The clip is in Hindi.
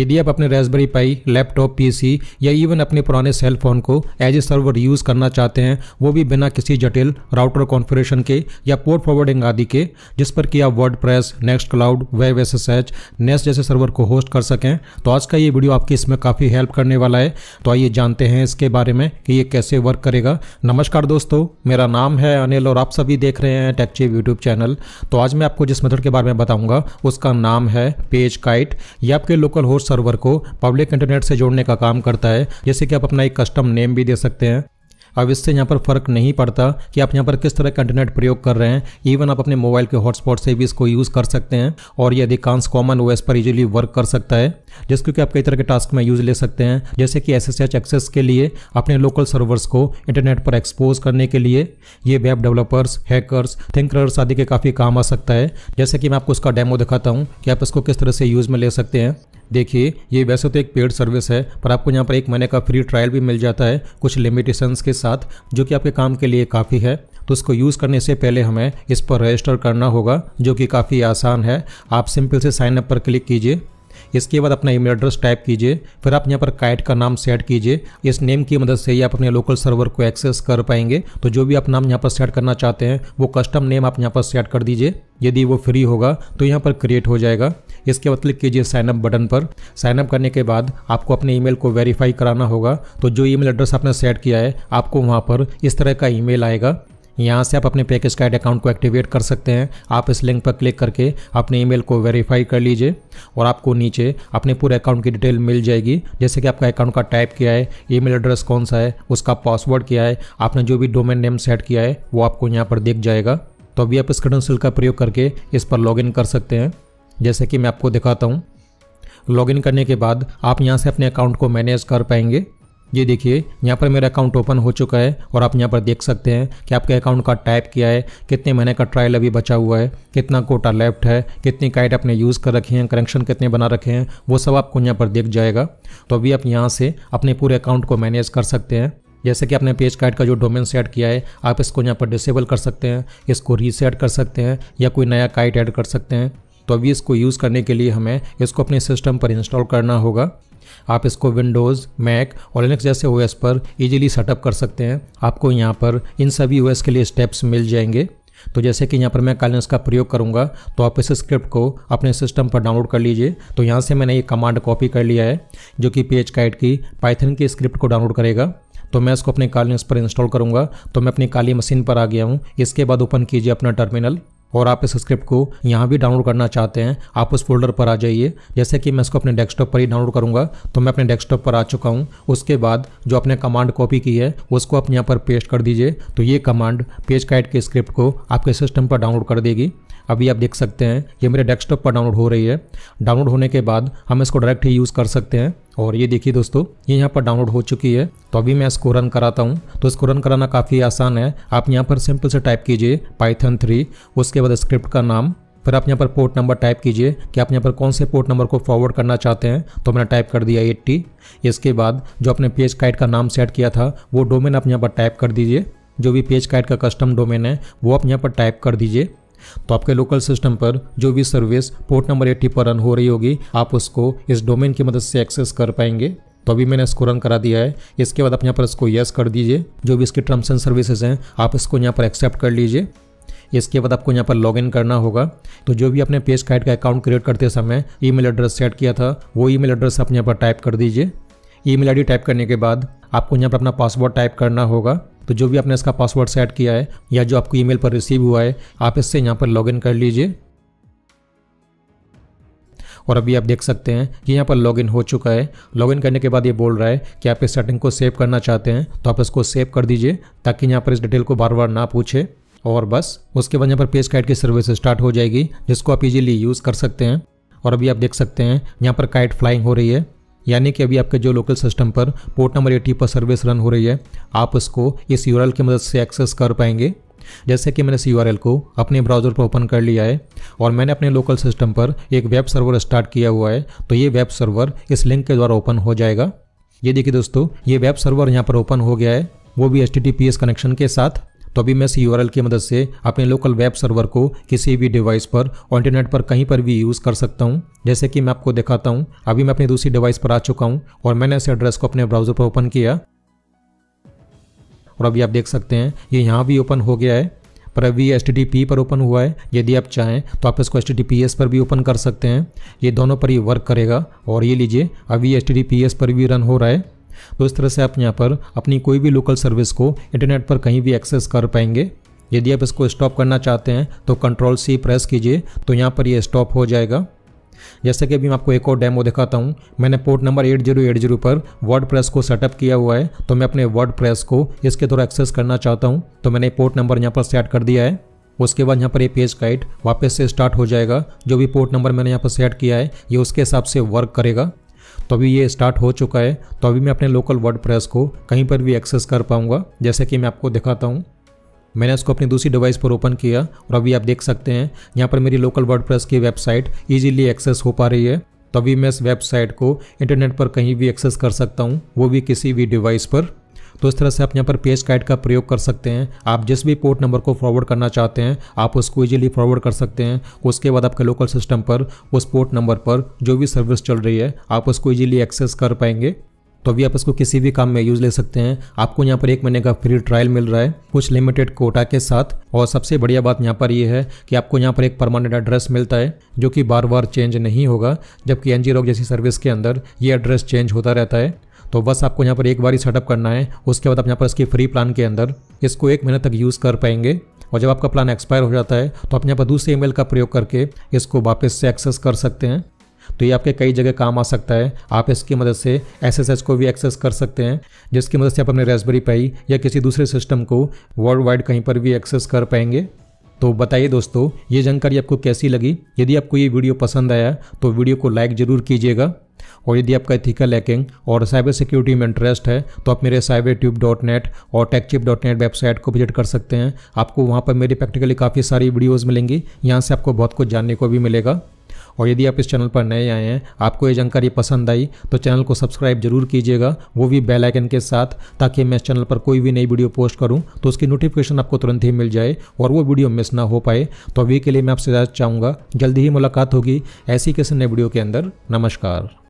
यदि आप अपने रेसबरी पाई लैपटॉप पीसी या इवन अपने पुराने सेल फोन को एज ए सर्वर यूज़ करना चाहते हैं वो भी बिना किसी जटिल राउटर कॉन्फ़िगरेशन के या पोर्ट फॉरवर्डिंग आदि के जिस पर कि आप WordPress Nextcloud web S S H nest जैसे सर्वर को होस्ट कर सकें तो आज का ये वीडियो आपकी इसमें काफ़ी हेल्प करने वाला है तो आइए जानते हैं इसके बारे में कि ये कैसे वर्क करेगा नमस्कार दोस्तों मेरा नाम है अनिल और आप सभी देख रहे हैं टेक्चे यूट्यूब चैनल तो आज मैं आपको जिस मेथड के बारे में बताऊंगा उसका नाम है पेज काइट या आपके लोकल होस्ट सर्वर को पब्लिक इंटरनेट से जोड़ने का काम करता है जैसे कि आप अपना एक कस्टम नेम भी दे सकते हैं अब इससे यहाँ पर फ़र्क नहीं पड़ता कि आप यहाँ पर किस तरह का इंटरनेट प्रयोग कर रहे हैं इवन आप अपने मोबाइल के हॉटस्पॉट से भी इसको यूज़ कर सकते हैं और ये अधिकांश कॉमन ओएस पर इजीली वर्क कर सकता है जिसको कि आप कई तरह के टास्क में यूज ले सकते हैं जैसे कि एस एक्सेस के लिए अपने लोकल सर्वर्स को इंटरनेट पर एक्सपोज करने के लिए ये वेब डेवलपर्स हैकर्स थिंकर्स आदि के काफ़ी काम आ सकता है जैसे कि मैं आपको उसका डेमो दिखाता हूँ कि आप इसको किस तरह से यूज़ में ले सकते हैं देखिए ये वैसे तो एक पेड सर्विस है पर आपको यहाँ पर एक महीने का फ्री ट्रायल भी मिल जाता है कुछ लिमिटेशंस के साथ जो कि आपके काम के लिए काफ़ी है तो उसको यूज़ करने से पहले हमें इस पर रजिस्टर करना होगा जो कि काफ़ी आसान है आप सिंपल से साइन अप पर क्लिक कीजिए इसके बाद अपना ईमेल एड्रेस टाइप कीजिए फिर आप यहाँ पर काइट का नाम सेट कीजिए इस नेम की मदद से ही आप अपने लोकल सर्वर को एक्सेस कर पाएंगे तो जो भी आप नाम यहाँ पर सेट करना चाहते हैं वो कस्टम नेम आप यहाँ पर सेट कर दीजिए यदि वो फ्री होगा तो यहाँ पर क्रिएट हो जाएगा इसके बाद क्लिक कीजिए साइनअप बटन पर साइनअप करने के बाद आपको अपने ईमेल को वेरीफाई कराना होगा तो जो ईमेल एड्रेस आपने सेट किया है आपको वहाँ पर इस तरह का ईमेल आएगा यहाँ से आप अपने पैकेज का अकाउंट को एक्टिवेट कर सकते हैं आप इस लिंक पर क्लिक करके अपने ईमेल को वेरीफाई कर लीजिए और आपको नीचे अपने पूरे अकाउंट की डिटेल मिल जाएगी जैसे कि आपका अकाउंट का टाइप क्या है ईमेल एड्रेस कौन सा है उसका पासवर्ड क्या है आपने जो भी डोमेन नेम सेट किया है वो आपको यहाँ पर दिख जाएगा तो अभी आप इस क्रेडेंशियल का प्रयोग करके इस पर लॉगिन कर सकते हैं जैसे कि मैं आपको दिखाता हूँ लॉगिन करने के बाद आप यहाँ से अपने अकाउंट को मैनेज कर पाएंगे ये देखिए यहाँ पर मेरा अकाउंट ओपन हो चुका है और आप यहाँ पर देख सकते हैं कि आपके अकाउंट का टाइप क्या है कितने महीने का ट्रायल अभी बचा हुआ है कितना कोटा लेफ्ट है कितनी काइट आपने यूज़ कर रखे हैं करेक्शन कितने बना रखे हैं वो सब आपको यहाँ पर देख जाएगा तो अभी आप यहाँ से अपने पूरे अकाउंट को मैनेज कर सकते हैं जैसे कि आपने पेज कार्ड का जो डोमेन सेट किया है आप इसको यहाँ पर डिसेबल कर सकते हैं इसको रीसेट कर सकते हैं या कोई नया काइट ऐड कर सकते हैं तो अभी इसको यूज़ करने के लिए हमें इसको अपने सिस्टम पर इंस्टॉल करना होगा आप इसको विंडोज़ मैक और लिनक्स जैसे ओ पर इजीली सेटअप कर सकते हैं आपको यहाँ पर इन सभी ओ के लिए स्टेप्स मिल जाएंगे तो जैसे कि यहाँ पर मैं कालिनस का प्रयोग करूँगा तो आप इस स्क्रिप्ट को अपने सिस्टम पर डाउनलोड कर लीजिए तो यहाँ से मैंने ये कमांड कॉपी कर लिया है जो कि पी काइट की पाइथन की स्क्रिप्ट को डाउनलोड करेगा तो मैं इसको अपने कालिनस पर इंस्टॉल करूँगा तो मैं अपनी काली मशीन पर आ गया हूँ इसके बाद ओपन कीजिए अपना टर्मिनल और आप इस स्क्रिप्ट को यहाँ भी डाउनलोड करना चाहते हैं आप उस फोल्डर पर आ जाइए जैसे कि मैं इसको अपने डेस्कटॉप पर ही डाउनलोड करूँगा तो मैं अपने डेस्कटॉप पर आ चुका हूँ उसके बाद जो आपने कमांड कॉपी की है उसको आप यहाँ पर पेस्ट कर दीजिए तो ये कमांड पेज काइट के स्क्रिप्ट को आपके सिस्टम पर डाउनलोड कर देगी अभी आप देख सकते हैं ये मेरे डेस्कटॉप पर डाउनलोड हो रही है डाउनलोड होने के बाद हम इसको डायरेक्ट ही यूज़ कर सकते हैं और ये देखिए दोस्तों ये यहाँ पर डाउनलोड हो चुकी है तो अभी मैं इसको रन कराता हूँ तो इसको रन कराना काफ़ी आसान है आप यहाँ पर सिंपल से टाइप कीजिए पाइथन थ्री उसके बाद स्क्रिप्ट का नाम फिर आप यहाँ पर पोर्ट नंबर टाइप कीजिए कि आप यहाँ पर कौन से पोर्ट नंबर को फॉरवर्ड करना चाहते हैं तो मैंने टाइप कर दिया एट्टी इसके बाद जो आपने पेज काइट का नाम सेट किया था वो डोमेन आप यहाँ पर टाइप कर दीजिए जो भी पेज काइट का कस्टम डोमेन है वो आप यहाँ पर टाइप कर दीजिए तो आपके लोकल सिस्टम पर जो भी सर्विस पोर्ट नंबर एट्टी पर रन हो रही होगी आप उसको इस डोमेन की मदद से एक्सेस कर पाएंगे तो अभी मैंने इसको रन करा दिया है इसके बाद आप यहाँ पर इसको येस कर दीजिए जो भी इसके टर्म्स एंड सर्विसेज हैं आप इसको यहाँ पर एक्सेप्ट कर लीजिए इसके बाद आपको यहाँ पर लॉगिन करना होगा तो जो भी आपने पेज काइट का अकाउंट क्रिएट करते समय ईमेल एड्रेस सेट किया था वो ईमेल एड्रेस आप यहाँ पर टाइप कर दीजिए ईमेल आईडी टाइप करने के बाद आपको यहाँ पर अपना पासवर्ड टाइप करना होगा तो जो भी आपने इसका पासवर्ड सेट किया है या जो आपको ईमेल पर रिसीव हुआ है आप इससे यहाँ पर लॉगिन कर लीजिए और अभी आप देख सकते हैं कि यहाँ पर लॉगिन हो चुका है लॉगिन करने के बाद ये बोल रहा है कि आप इस सेटिंग को सेव करना चाहते हैं तो आप इसको सेव कर दीजिए ताकि यहाँ पर इस डिटेल को बार बार ना पूछे और बस उसके बाद यहाँ पर पेज काइट की सर्विस स्टार्ट हो जाएगी जिसको आप इजीली यूज़ कर सकते हैं और अभी आप देख सकते हैं यहाँ पर काइट फ्लाइंग हो रही है यानी कि अभी आपके जो लोकल सिस्टम पर पोर्ट नंबर एटी पर सर्विस रन हो रही है आप उसको इस यू की मदद से एक्सेस कर पाएंगे जैसे कि मैंने इस यू को अपने ब्राउज़र पर ओपन कर लिया है और मैंने अपने लोकल सिस्टम पर एक वेब सर्वर स्टार्ट किया हुआ है तो ये वेब सर्वर इस लिंक के द्वारा ओपन हो जाएगा ये देखिए दोस्तों ये वेब सर्वर यहाँ पर ओपन हो गया है वो भी एच कनेक्शन के साथ तो अभी मैं इस यू की मदद से अपने लोकल वेब सर्वर को किसी भी डिवाइस पर और इंटरनेट पर कहीं पर भी यूज़ कर सकता हूँ जैसे कि मैं आपको दिखाता हूँ अभी मैं अपनी दूसरी डिवाइस पर आ चुका हूँ और मैंने इस एड्रेस को अपने ब्राउज़र पर ओपन किया और अभी आप देख सकते हैं ये यहाँ भी ओपन हो गया है पर अभी एस पर ओपन हुआ है यदि आप चाहें तो आप इसको एस पर भी ओपन कर सकते हैं ये दोनों पर ही वर्क करेगा और ये लीजिए अभी एस पर भी रन हो रहा है तो इस तरह से आप यहाँ पर अपनी कोई भी लोकल सर्विस को इंटरनेट पर कहीं भी एक्सेस कर पाएंगे यदि आप इसको स्टॉप करना चाहते हैं तो कंट्रोल सी प्रेस कीजिए तो यहाँ पर ये यह स्टॉप हो जाएगा जैसे कि अभी मैं आपको एक और डेमो दिखाता हूँ मैंने पोर्ट नंबर 8080 पर वर्ड प्रेस को सेटअप किया हुआ है तो मैं अपने वर्ड प्रेस को इसके द्वारा एक्सेस करना चाहता हूँ तो मैंने पोर्ट नंबर यहाँ पर सेट कर दिया है उसके बाद यहाँ पर ये पेज काइट वापस से स्टार्ट हो जाएगा जो भी पोर्ट नंबर मैंने यहाँ पर सेट किया है ये उसके हिसाब से वर्क करेगा तो अभी ये स्टार्ट हो चुका है तो अभी मैं अपने लोकल वर्ड को कहीं पर भी एक्सेस कर पाऊँगा जैसे कि मैं आपको दिखाता हूँ मैंने इसको अपनी दूसरी डिवाइस पर ओपन किया और अभी आप देख सकते हैं यहाँ पर मेरी लोकल वर्ड की वेबसाइट ईजिली एक्सेस हो पा रही है तो मैं इस वेबसाइट को इंटरनेट पर कहीं भी एक्सेस कर सकता हूँ वो भी किसी भी डिवाइस पर तो इस तरह से आप यहाँ पर पेज कैट का प्रयोग कर सकते हैं आप जिस भी पोर्ट नंबर को फॉरवर्ड करना चाहते हैं आप उसको इजीली फॉरवर्ड कर सकते हैं उसके बाद आपके लोकल सिस्टम पर उस पोर्ट नंबर पर जो भी सर्विस चल रही है आप उसको ईजिली एक्सेस कर पाएंगे तो अभी आप इसको किसी भी काम में यूज ले सकते हैं आपको यहाँ पर एक महीने का फ्री ट्रायल मिल रहा है कुछ लिमिटेड कोटा के साथ और सबसे बढ़िया बात यहाँ पर यह है कि आपको यहाँ पर एक परमानेंट एड्रेस मिलता है जो कि बार बार चेंज नहीं होगा जबकि एन जैसी सर्विस के अंदर ये एड्रेस चेंज होता रहता है तो बस आपको यहाँ पर एक बार ही सेटअप करना है उसके बाद आप यहाँ पर इसकी फ्री प्लान के अंदर इसको एक महीने तक यूज़ कर पाएंगे और जब आपका प्लान एक्सपायर हो जाता है तो आप यहाँ पर दूसरे ईमेल का प्रयोग करके इसको वापस से एक्सेस कर सकते हैं तो ये आपके कई जगह काम आ सकता है आप इसकी मदद से एसएसएस को भी एक्सेस कर सकते हैं जिसकी मदद से आप अपने रेसबरी पाई या किसी दूसरे सिस्टम को वर्ल्ड वाइड कहीं पर भी एक्सेस कर पाएंगे तो बताइए दोस्तों ये जानकारी आपको कैसी लगी यदि आपको ये वीडियो पसंद आया तो वीडियो को लाइक ज़रूर कीजिएगा और यदि आपका एथिकल हैकिंग और साइबर सिक्योरिटी में इंटरेस्ट है तो आप मेरे साइबर ट्यूब डॉट नेट और टेकचिप डॉट नेट वेबसाइट को विजिट कर सकते हैं आपको वहाँ पर मेरी प्रैक्टिकली काफ़ी सारी वीडियोज़ मिलेंगी यहाँ से आपको बहुत कुछ जानने को भी मिलेगा और यदि आप इस चैनल पर नए आए हैं आपको ये जानकारी पसंद आई तो चैनल को सब्सक्राइब जरूर कीजिएगा वो भी बेल आइकन के साथ ताकि मैं इस चैनल पर कोई भी नई वीडियो पोस्ट करूँ तो उसकी नोटिफिकेशन आपको तुरंत ही मिल जाए और वो वीडियो मिस ना हो पाए तो अभी के लिए मैं आपसे चाहूँगा जल्दी ही मुलाकात होगी ऐसी किसी नए वीडियो के अंदर नमस्कार